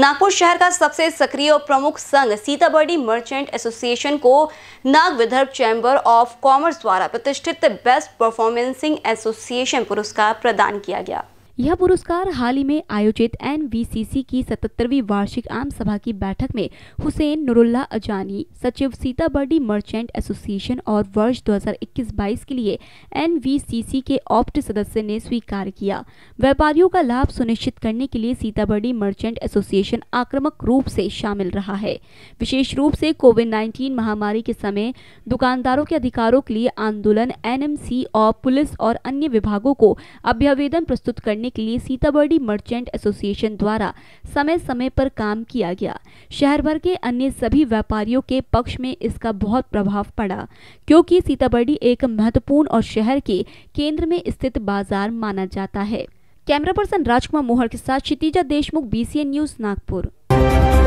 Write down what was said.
नागपुर शहर का सबसे सक्रिय और प्रमुख संघ सीताबर्डी मर्चेंट एसोसिएशन को Nag Vidarbha chamber of commerce द्वारा प्रतिष्ठित बेस्ट परफॉर्मेंसिंग एसोसिएशन पुरस्कार प्रदान किया गया यह पुरस्कार हाल ही में आयोजित एनवीसीसी की 77वीं वार्षिक आम सभा की बैठक में हुसैन नुरुल्ला अजानी सचिव सीताबर्डी मर्चेंट एसोसिएशन और वर्ष 2021-22 के लिए एनवीसीसी के ऑप्ट सदस्य ने स्वीकार किया व्यापारियों का लाभ सुनिश्चित करने के लिए सीताबर्डी मर्चेंट एसोसिएशन आक्रामक रूप से शामिल रहा है विशेष रूप से कोविड नाइन्टीन महामारी के समय दुकानदारों के अधिकारों के लिए आंदोलन एनएमसी और पुलिस और अन्य विभागों को अभ्यावेदन प्रस्तुत करने करने के लिए सीताबर्डी मर्चेंट एसोसिएशन द्वारा समय समय पर काम किया गया शहर भर के अन्य सभी व्यापारियों के पक्ष में इसका बहुत प्रभाव पड़ा क्योंकि सीताबर्डी एक महत्वपूर्ण और शहर के केंद्र में स्थित बाजार माना जाता है कैमरा पर्सन राजकुमार मोहर के साथ क्षितिजा देशमुख बी न्यूज नागपुर